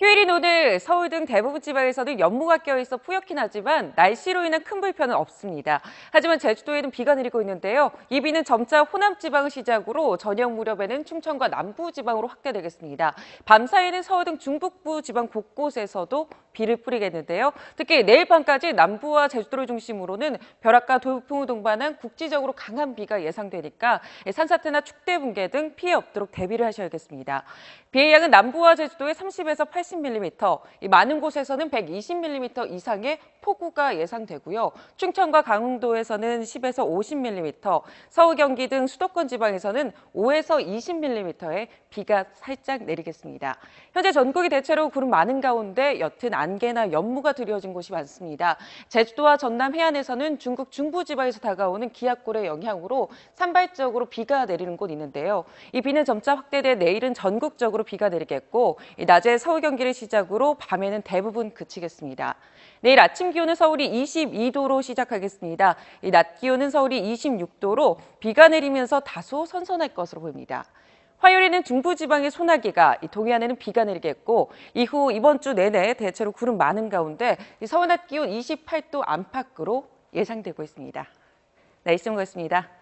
휴일인 오늘 서울 등 대부분 지방에서는 연무가 껴있어 뿌옇긴 하지만 날씨로 인한 큰 불편은 없습니다. 하지만 제주도에는 비가 내리고 있는데요. 이 비는 점차 호남 지방을 시작으로 저녁 무렵에는 충청과 남부 지방으로 확대되겠습니다. 밤 사이에는 서울 등 중북부 지방 곳곳에서도 비를 뿌리겠는데요. 특히 내일 밤까지 남부와 제주도를 중심으로는 벼락과 돌풍을 동반한 국지적으로 강한 비가 예상되니까 산사태나 축대 붕괴 등 피해 없도록 대비를 하셔야겠습니다. 비의 양은 남부와 제주도에 30에서 80mm, 많은 곳에서는 120mm 이상의 폭우가 예상되고요. 충청과 강원도에서는 10에서 50mm, 서울, 경기 등 수도권 지방에서는 5에서 20mm의 비가 살짝 내리겠습니다. 현재 전국이 대체로 구름 많은 가운데 옅은 안 안개나 연무가 드리워진 곳이 많습니다. 제주도와 전남 해안에서는 중국 중부지방에서 다가오는 기압골의 영향으로 산발적으로 비가 내리는 곳 있는데요. 이 비는 점차 확대돼 내일은 전국적으로 비가 내리겠고 낮에 서울 경기를 시작으로 밤에는 대부분 그치겠습니다. 내일 아침 기온은 서울이 22도로 시작하겠습니다. 낮 기온은 서울이 26도로 비가 내리면서 다소 선선할 것으로 보입니다. 화요일에는 중부지방에 소나기가 동해안에는 비가 내리겠고 이후 이번 주 내내 대체로 구름 많은 가운데 서울 낮 기온 28도 안팎으로 예상되고 있습니다. 네, 이승우습니다